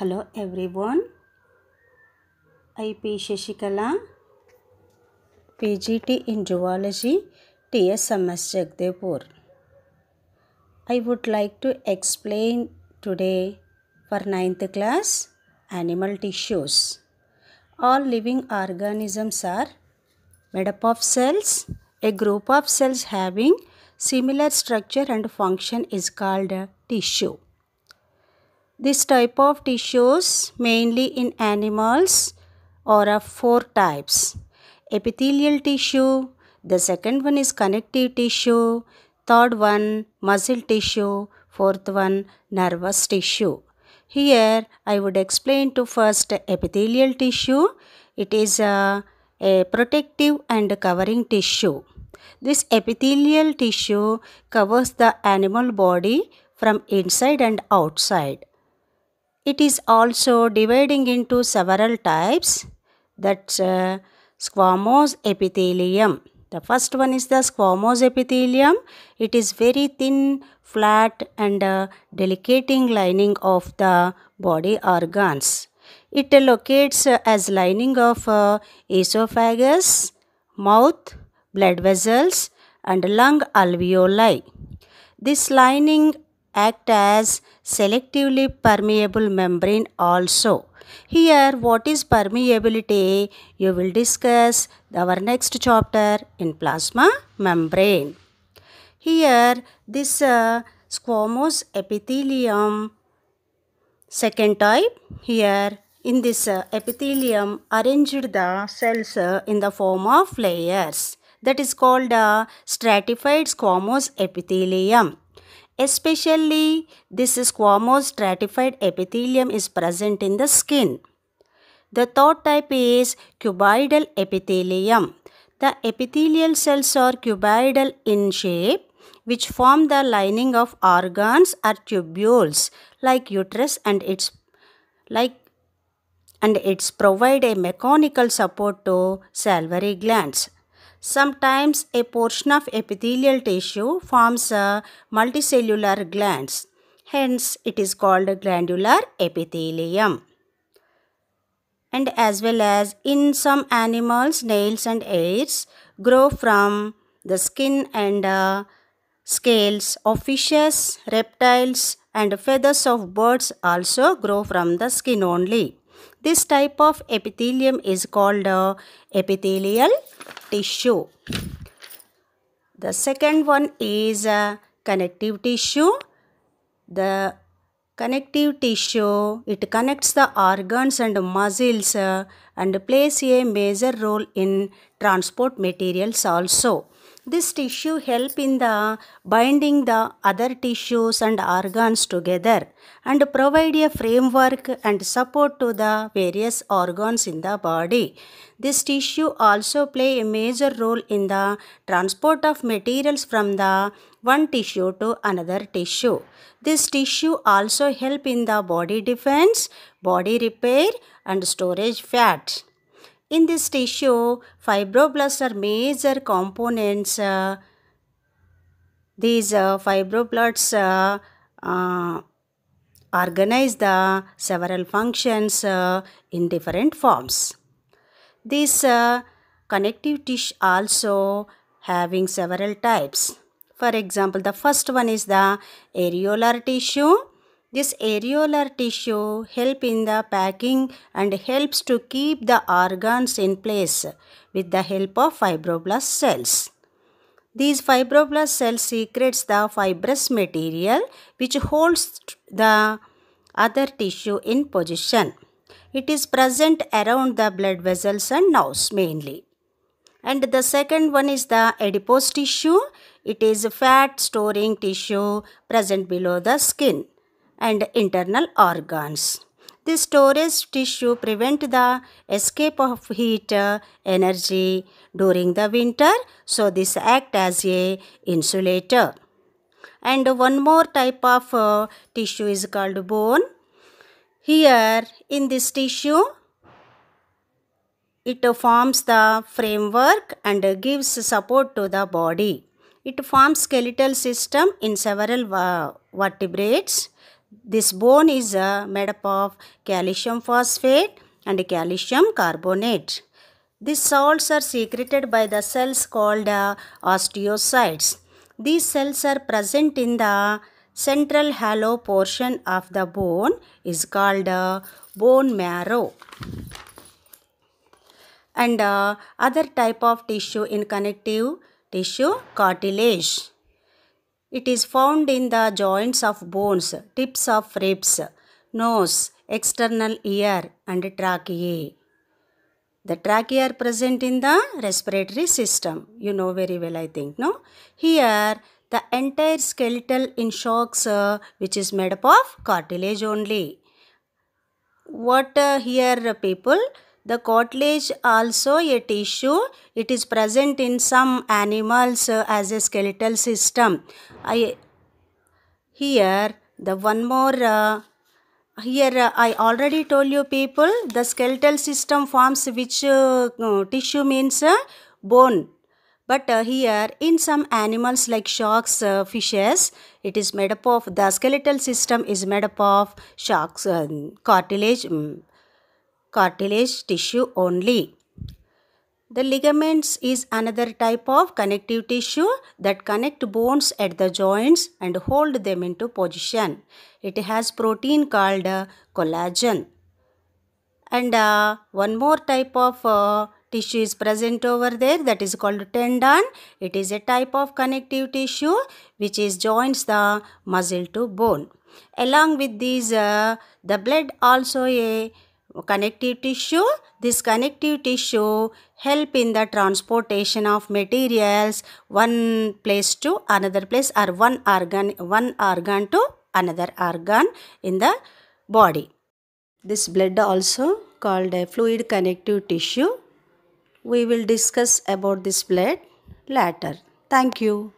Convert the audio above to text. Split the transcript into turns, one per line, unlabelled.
Hello everyone. IP Shishikala PGT in Zoology TSMS Jagdepur. I would like to explain today for 9th class animal tissues. All living organisms are made up of cells. A group of cells having similar structure and function is called tissue. This type of tissues mainly in animals or of four types. Epithelial tissue, the second one is connective tissue, third one muscle tissue, fourth one nervous tissue. Here I would explain to first epithelial tissue. It is a, a protective and covering tissue. This epithelial tissue covers the animal body from inside and outside. It is also dividing into several types That uh, squamous epithelium. The first one is the squamous epithelium. It is very thin, flat and uh, delicating lining of the body organs. It uh, locates uh, as lining of uh, esophagus, mouth, blood vessels and lung alveoli. This lining act as selectively permeable membrane also. Here, what is permeability? You will discuss our next chapter in plasma membrane. Here, this uh, squamous epithelium, second type. Here, in this uh, epithelium, arranged the cells uh, in the form of layers. That is called uh, stratified squamous epithelium. Especially, this squamous stratified epithelium is present in the skin. The third type is cuboidal epithelium. The epithelial cells are cuboidal in shape which form the lining of organs or tubules like uterus and its like and its provide a mechanical support to salivary glands. Sometimes a portion of epithelial tissue forms a multicellular glands. Hence, it is called glandular epithelium. And as well as in some animals, nails and hairs grow from the skin and uh, scales of fishes, reptiles and feathers of birds also grow from the skin only. This type of epithelium is called epithelial tissue. The second one is a connective tissue. The connective tissue, it connects the organs and muscles uh, and plays a major role in transport materials also. This tissue help in the binding the other tissues and organs together and provide a framework and support to the various organs in the body. This tissue also play a major role in the transport of materials from the one tissue to another tissue. This tissue also help in the body defense, body repair and storage fat. In this tissue, fibroblasts are major components. Uh, these uh, fibroblasts uh, organize the several functions in different forms. This connective tissue also having several types. For example, the first one is the areolar tissue this areolar tissue help in the packing and helps to keep the organs in place with the help of fibroblast cells. These fibroblast cells secretes the fibrous material which holds the other tissue in position. It is present around the blood vessels and nerves mainly. And the second one is the adipose tissue. It is fat storing tissue present below the skin and internal organs. The storage tissue prevent the escape of heat energy during the winter. So this act as a insulator. And one more type of uh, tissue is called bone. Here in this tissue, it forms the framework and gives support to the body. It forms skeletal system in several uh, vertebrates. This bone is uh, made up of calcium phosphate and calcium carbonate. These salts are secreted by the cells called uh, osteocytes. These cells are present in the central hollow portion of the bone is called uh, bone marrow. And uh, other type of tissue in connective tissue cartilage. It is found in the joints of bones, tips of ribs, nose, external ear and trachea. The trachea are present in the respiratory system. You know very well I think, no? Here the entire skeletal in shocks uh, which is made up of cartilage only. What uh, here people the cartilage also a tissue. It is present in some animals uh, as a skeletal system. I here the one more uh, here uh, I already told you people the skeletal system forms which uh, tissue means uh, bone. But uh, here in some animals like sharks, fishes, it is made up of the skeletal system is made up of sharks cartilage. Um, cartilage tissue only. The ligaments is another type of connective tissue that connect bones at the joints and hold them into position. It has protein called collagen. And uh, one more type of uh, tissue is present over there that is called tendon. It is a type of connective tissue which is joins the muscle to bone. Along with these, uh, the blood also a connective tissue. This connective tissue help in the transportation of materials one place to another place or one organ, one organ to another organ in the body. This blood also called a fluid connective tissue. We will discuss about this blood later. Thank you.